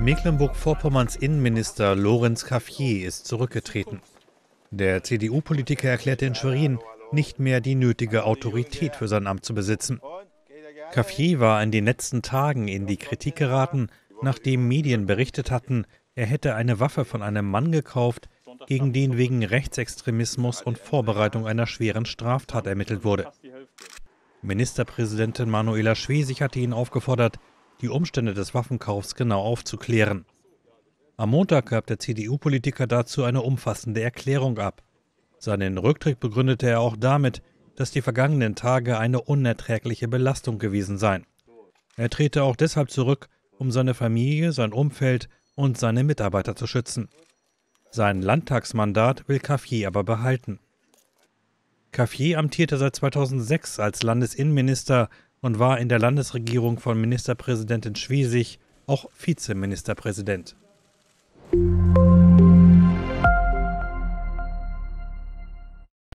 Mecklenburg-Vorpommerns Innenminister Lorenz Cafier ist zurückgetreten. Der CDU-Politiker erklärte in Schwerin, nicht mehr die nötige Autorität für sein Amt zu besitzen. Cafier war in den letzten Tagen in die Kritik geraten, nachdem Medien berichtet hatten, er hätte eine Waffe von einem Mann gekauft, gegen den wegen Rechtsextremismus und Vorbereitung einer schweren Straftat ermittelt wurde. Ministerpräsidentin Manuela Schwesig hatte ihn aufgefordert, die Umstände des Waffenkaufs genau aufzuklären. Am Montag gab der CDU-Politiker dazu eine umfassende Erklärung ab. Seinen Rücktritt begründete er auch damit, dass die vergangenen Tage eine unerträgliche Belastung gewesen seien. Er trete auch deshalb zurück, um seine Familie, sein Umfeld und seine Mitarbeiter zu schützen. Sein Landtagsmandat will Cafier aber behalten. Cafier amtierte seit 2006 als Landesinnenminister und war in der Landesregierung von Ministerpräsidentin Schwiesig auch Vizeministerpräsident.